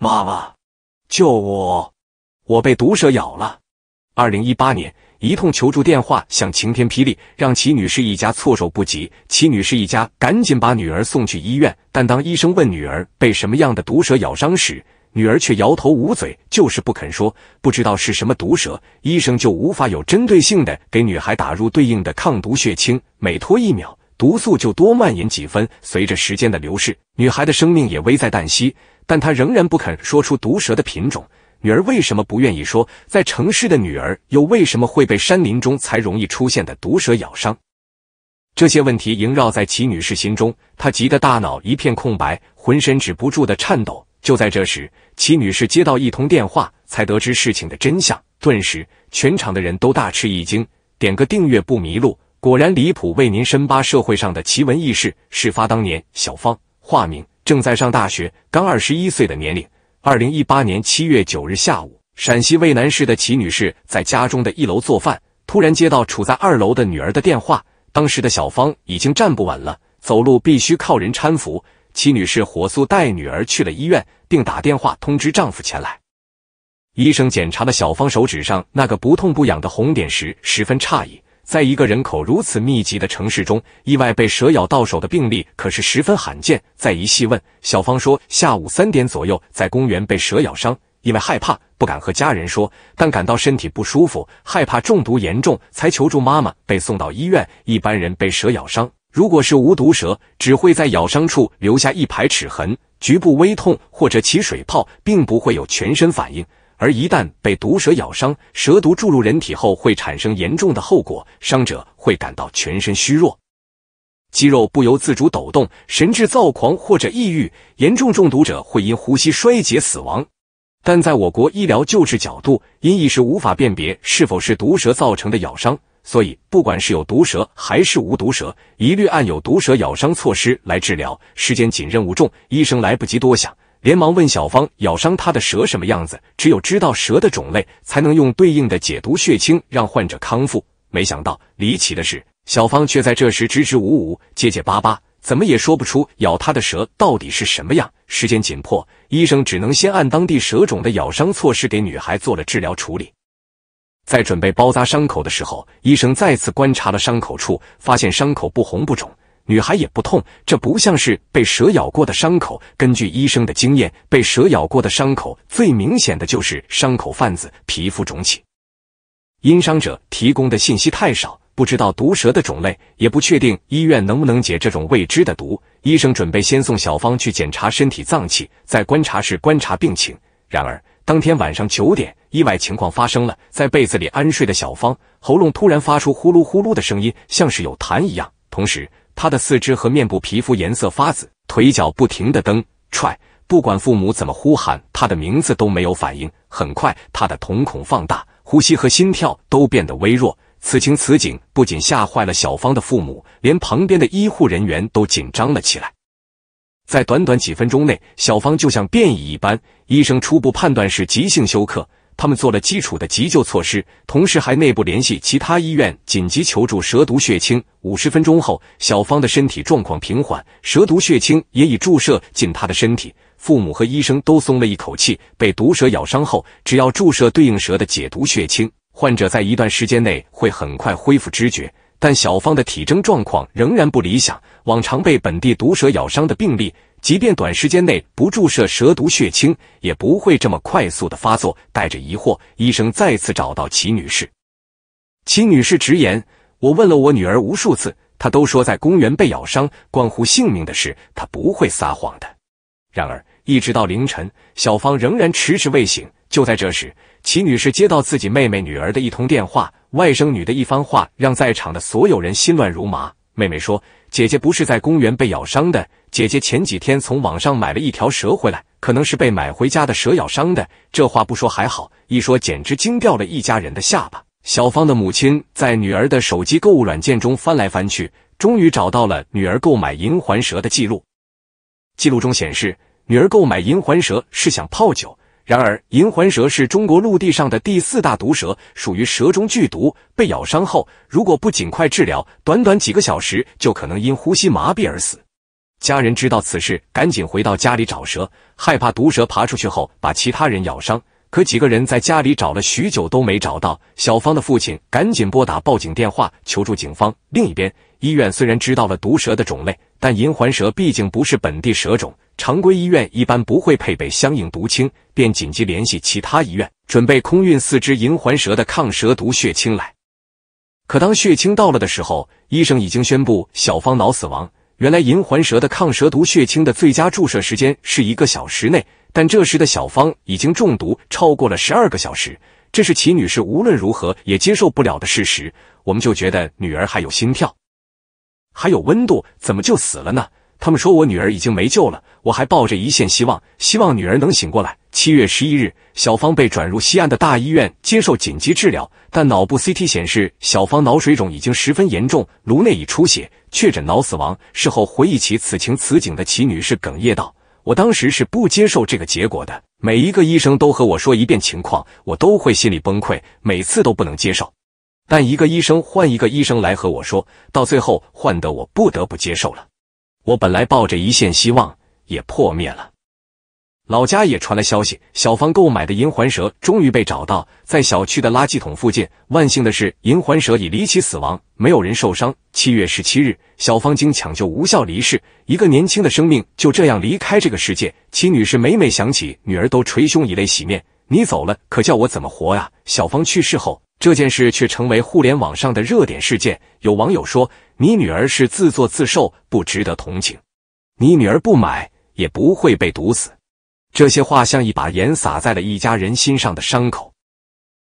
妈妈，救我！我被毒蛇咬了。二零一八年，一通求助电话像晴天霹雳，让齐女士一家措手不及。齐女士一家赶紧把女儿送去医院，但当医生问女儿被什么样的毒蛇咬伤时，女儿却摇头捂嘴，就是不肯说，不知道是什么毒蛇，医生就无法有针对性的给女孩打入对应的抗毒血清。每拖一秒，毒素就多蔓延几分。随着时间的流逝，女孩的生命也危在旦夕。但他仍然不肯说出毒蛇的品种。女儿为什么不愿意说？在城市的女儿又为什么会被山林中才容易出现的毒蛇咬伤？这些问题萦绕在齐女士心中，她急得大脑一片空白，浑身止不住的颤抖。就在这时，齐女士接到一通电话，才得知事情的真相。顿时，全场的人都大吃一惊。点个订阅不迷路，果然离谱，为您深扒社会上的奇闻异事。事发当年，小芳（化名）。正在上大学，刚二十一岁的年龄。二零一八年七月九日下午，陕西渭南市的齐女士在家中的一楼做饭，突然接到处在二楼的女儿的电话。当时的小芳已经站不稳了，走路必须靠人搀扶。齐女士火速带女儿去了医院，并打电话通知丈夫前来。医生检查了小芳手指上那个不痛不痒的红点时，十分诧异。在一个人口如此密集的城市中，意外被蛇咬到手的病例可是十分罕见。再一细问，小芳说，下午三点左右在公园被蛇咬伤，因为害怕不敢和家人说，但感到身体不舒服，害怕中毒严重，才求助妈妈，被送到医院。一般人被蛇咬伤，如果是无毒蛇，只会在咬伤处留下一排齿痕，局部微痛或者起水泡，并不会有全身反应。而一旦被毒蛇咬伤，蛇毒注入人体后会产生严重的后果，伤者会感到全身虚弱，肌肉不由自主抖动，神志躁狂或者抑郁，严重中毒者会因呼吸衰竭死亡。但在我国医疗救治角度，因一时无法辨别是否是毒蛇造成的咬伤，所以不管是有毒蛇还是无毒蛇，一律按有毒蛇咬伤措施来治疗。时间紧，任务重，医生来不及多想。连忙问小芳咬伤她的蛇什么样子？只有知道蛇的种类，才能用对应的解毒血清让患者康复。没想到，离奇的是，小芳却在这时支支吾吾、结结巴巴，怎么也说不出咬她的蛇到底是什么样。时间紧迫，医生只能先按当地蛇种的咬伤措施给女孩做了治疗处理。在准备包扎伤口的时候，医生再次观察了伤口处，发现伤口不红不肿。女孩也不痛，这不像是被蛇咬过的伤口。根据医生的经验，被蛇咬过的伤口最明显的就是伤口泛紫、皮肤肿起。因伤者提供的信息太少，不知道毒蛇的种类，也不确定医院能不能解这种未知的毒。医生准备先送小芳去检查身体脏器，在观察室观察病情。然而，当天晚上九点，意外情况发生了：在被子里安睡的小芳，喉咙突然发出呼噜呼噜的声音，像是有痰一样，同时。他的四肢和面部皮肤颜色发紫，腿脚不停的蹬踹，不管父母怎么呼喊他的名字都没有反应。很快，他的瞳孔放大，呼吸和心跳都变得微弱。此情此景不仅吓坏了小芳的父母，连旁边的医护人员都紧张了起来。在短短几分钟内，小芳就像变异一般，医生初步判断是急性休克。他们做了基础的急救措施，同时还内部联系其他医院紧急求助蛇毒血清。五十分钟后，小芳的身体状况平缓，蛇毒血清也已注射进她的身体。父母和医生都松了一口气。被毒蛇咬伤后，只要注射对应蛇的解毒血清，患者在一段时间内会很快恢复知觉。但小芳的体征状况仍然不理想。往常被本地毒蛇咬伤的病例。即便短时间内不注射蛇毒血清，也不会这么快速的发作。带着疑惑，医生再次找到齐女士。齐女士直言：“我问了我女儿无数次，她都说在公园被咬伤，关乎性命的事，她不会撒谎的。”然而，一直到凌晨，小芳仍然迟迟未醒。就在这时，齐女士接到自己妹妹女儿的一通电话，外甥女的一番话让在场的所有人心乱如麻。妹妹说：“姐姐不是在公园被咬伤的。”姐姐前几天从网上买了一条蛇回来，可能是被买回家的蛇咬伤的。这话不说还好，一说简直惊掉了一家人的下巴。小芳的母亲在女儿的手机购物软件中翻来翻去，终于找到了女儿购买银环蛇的记录。记录中显示，女儿购买银环蛇是想泡酒。然而，银环蛇是中国陆地上的第四大毒蛇，属于蛇中剧毒。被咬伤后，如果不尽快治疗，短短几个小时就可能因呼吸麻痹而死。家人知道此事，赶紧回到家里找蛇，害怕毒蛇爬出去后把其他人咬伤。可几个人在家里找了许久都没找到。小芳的父亲赶紧拨打报警电话求助警方。另一边，医院虽然知道了毒蛇的种类，但银环蛇毕竟不是本地蛇种，常规医院一般不会配备相应毒清，便紧急联系其他医院，准备空运四只银环蛇的抗蛇毒血清来。可当血清到了的时候，医生已经宣布小芳脑死亡。原来银环蛇的抗蛇毒血清的最佳注射时间是一个小时内，但这时的小芳已经中毒超过了十二个小时，这是齐女士无论如何也接受不了的事实。我们就觉得女儿还有心跳，还有温度，怎么就死了呢？他们说我女儿已经没救了，我还抱着一线希望，希望女儿能醒过来。七月十一日，小芳被转入西安的大医院接受紧急治疗，但脑部 CT 显示小芳脑水肿已经十分严重，颅内已出血，确诊脑死亡。事后回忆起此情此景的齐女士哽咽道：“我当时是不接受这个结果的，每一个医生都和我说一遍情况，我都会心里崩溃，每次都不能接受。但一个医生换一个医生来和我说，到最后换得我不得不接受了。我本来抱着一线希望，也破灭了。”老家也传来消息，小芳购买的银环蛇终于被找到，在小区的垃圾桶附近。万幸的是，银环蛇已离奇死亡，没有人受伤。七月十七日，小芳经抢救无效离世，一个年轻的生命就这样离开这个世界。戚女士每每想起女儿，都捶胸以泪洗面。你走了，可叫我怎么活呀？小芳去世后，这件事却成为互联网上的热点事件。有网友说：“你女儿是自作自受，不值得同情。你女儿不买，也不会被毒死。”这些话像一把盐撒在了一家人心上的伤口。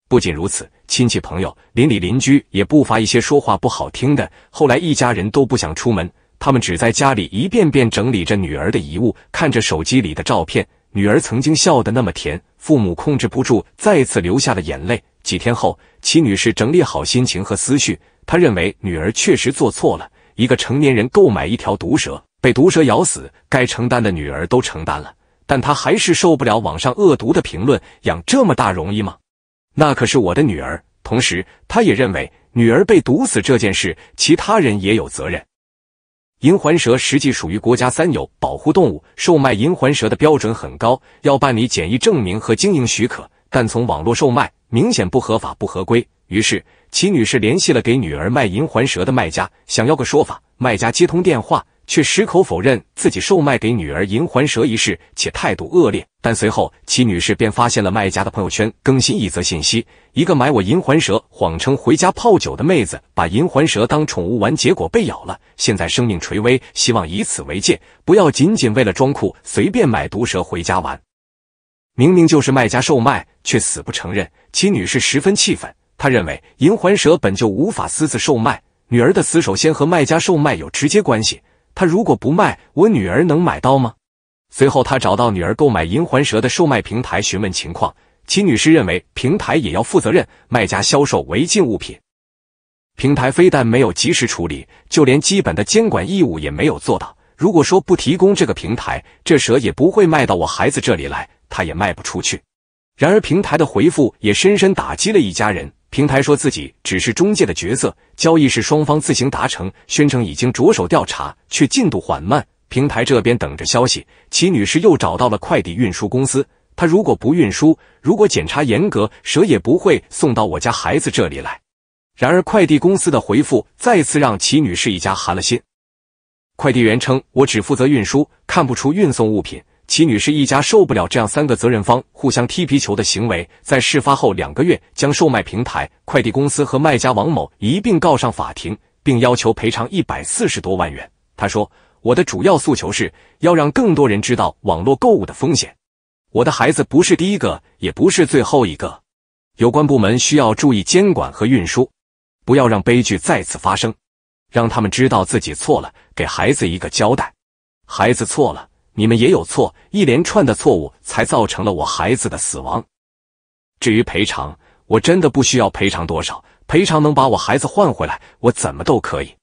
不仅如此，亲戚朋友、邻里邻居也不乏一些说话不好听的。后来，一家人都不想出门，他们只在家里一遍遍整理着女儿的遗物，看着手机里的照片，女儿曾经笑得那么甜，父母控制不住再次流下了眼泪。几天后，齐女士整理好心情和思绪，她认为女儿确实做错了。一个成年人购买一条毒蛇，被毒蛇咬死，该承担的，女儿都承担了。但他还是受不了网上恶毒的评论，养这么大容易吗？那可是我的女儿。同时，他也认为女儿被毒死这件事，其他人也有责任。银环蛇实际属于国家三有保护动物，售卖银环蛇的标准很高，要办理检疫证明和经营许可。但从网络售卖，明显不合法不合规。于是，齐女士联系了给女儿卖银环蛇的卖家，想要个说法。卖家接通电话。却矢口否认自己售卖给女儿银环蛇一事，且态度恶劣。但随后，齐女士便发现了卖家的朋友圈更新一则信息：一个买我银环蛇，谎称回家泡酒的妹子，把银环蛇当宠物玩，结果被咬了，现在生命垂危。希望以此为戒，不要仅仅为了装酷随便买毒蛇回家玩。明明就是卖家售卖，却死不承认。齐女士十分气愤，她认为银环蛇本就无法私自售卖，女儿的死首先和卖家售卖有直接关系。他如果不卖，我女儿能买到吗？随后，他找到女儿购买银环蛇的售卖平台询问情况。秦女士认为，平台也要负责任，卖家销售违禁物品，平台非但没有及时处理，就连基本的监管义务也没有做到。如果说不提供这个平台，这蛇也不会卖到我孩子这里来，他也卖不出去。然而，平台的回复也深深打击了一家人。平台说自己只是中介的角色，交易是双方自行达成，宣称已经着手调查，却进度缓慢。平台这边等着消息。齐女士又找到了快递运输公司，她如果不运输，如果检查严格，蛇也不会送到我家孩子这里来。然而快递公司的回复再次让齐女士一家寒了心。快递员称：“我只负责运输，看不出运送物品。”齐女士一家受不了这样三个责任方互相踢皮球的行为，在事发后两个月，将售卖平台、快递公司和卖家王某一并告上法庭，并要求赔偿一百四十多万元。她说：“我的主要诉求是要让更多人知道网络购物的风险。我的孩子不是第一个，也不是最后一个。有关部门需要注意监管和运输，不要让悲剧再次发生，让他们知道自己错了，给孩子一个交代。孩子错了。”你们也有错，一连串的错误才造成了我孩子的死亡。至于赔偿，我真的不需要赔偿多少，赔偿能把我孩子换回来，我怎么都可以。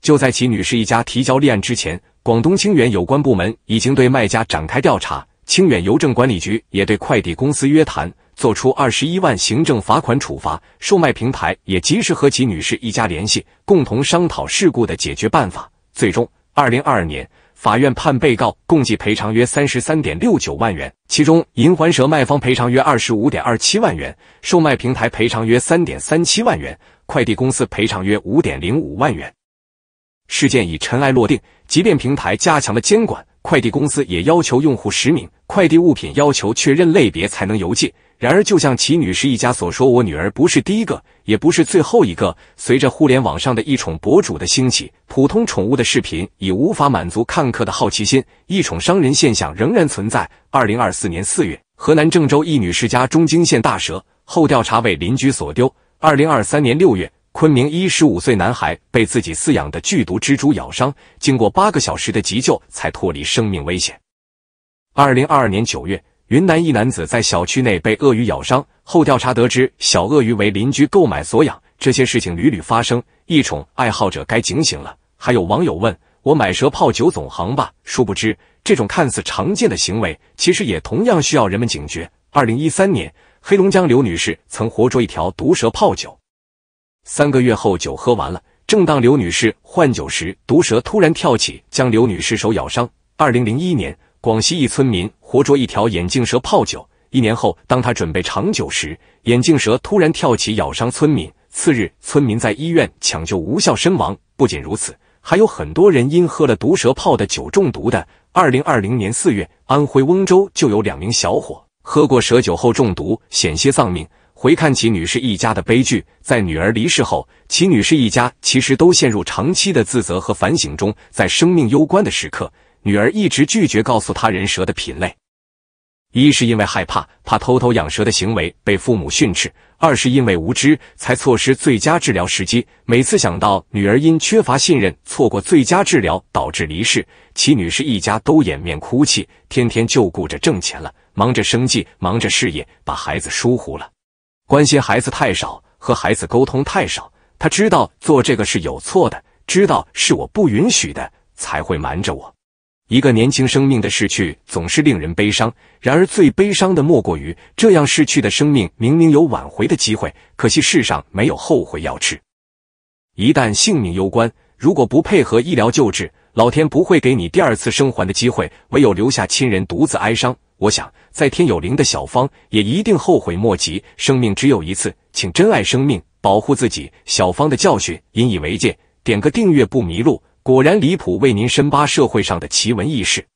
就在齐女士一家提交立案之前，广东清远有关部门已经对卖家展开调查，清远邮政管理局也对快递公司约谈，做出二十一万行政罚款处罚，售卖平台也及时和齐女士一家联系，共同商讨事故的解决办法。最终，二零二二年。法院判被告共计赔偿约三十三点六九万元，其中银环蛇卖方赔偿约二十五点二七万元，售卖平台赔偿约三点三七万元，快递公司赔偿约五点零五万元。事件已尘埃落定，即便平台加强了监管，快递公司也要求用户实名，快递物品要求确认类别才能邮寄。然而，就像齐女士一家所说，我女儿不是第一个，也不是最后一个。随着互联网上的一宠博主的兴起，普通宠物的视频已无法满足看客的好奇心，异宠伤人现象仍然存在。二零二四年四月，河南郑州一女士家中惊现大蛇，后调查为邻居所丢。二零二三年六月，昆明一十五岁男孩被自己饲养的剧毒蜘蛛咬伤，经过八个小时的急救才脱离生命危险。二零二二年九月。云南一男子在小区内被鳄鱼咬伤后，调查得知小鳄鱼为邻居购买所养。这些事情屡屡发生，异宠爱好者该警醒了。还有网友问我买蛇泡酒总行吧？殊不知，这种看似常见的行为，其实也同样需要人们警觉。二零一三年，黑龙江刘女士曾活捉一条毒蛇泡酒，三个月后酒喝完了，正当刘女士换酒时，毒蛇突然跳起，将刘女士手咬伤。二零零一年。广西一村民活捉一条眼镜蛇泡酒，一年后，当他准备尝酒时，眼镜蛇突然跳起咬伤村民。次日，村民在医院抢救无效身亡。不仅如此，还有很多人因喝了毒蛇泡的酒中毒的。二零二零年四月，安徽温州就有两名小伙喝过蛇酒后中毒，险些丧命。回看齐女士一家的悲剧，在女儿离世后，齐女士一家其实都陷入长期的自责和反省中。在生命攸关的时刻。女儿一直拒绝告诉他人蛇的品类，一是因为害怕，怕偷偷养蛇的行为被父母训斥；二是因为无知，才错失最佳治疗时机。每次想到女儿因缺乏信任错过最佳治疗导致离世，齐女士一家都掩面哭泣。天天就顾着挣钱了，忙着生计，忙着事业，把孩子疏忽了，关心孩子太少，和孩子沟通太少。他知道做这个是有错的，知道是我不允许的，才会瞒着我。一个年轻生命的逝去总是令人悲伤，然而最悲伤的莫过于这样逝去的生命明明有挽回的机会，可惜世上没有后悔药吃。一旦性命攸关，如果不配合医疗救治，老天不会给你第二次生还的机会，唯有留下亲人独自哀伤。我想，在天有灵的小芳也一定后悔莫及。生命只有一次，请珍爱生命，保护自己。小芳的教训，引以为戒。点个订阅不迷路。果然离谱，为您深扒社会上的奇闻异事。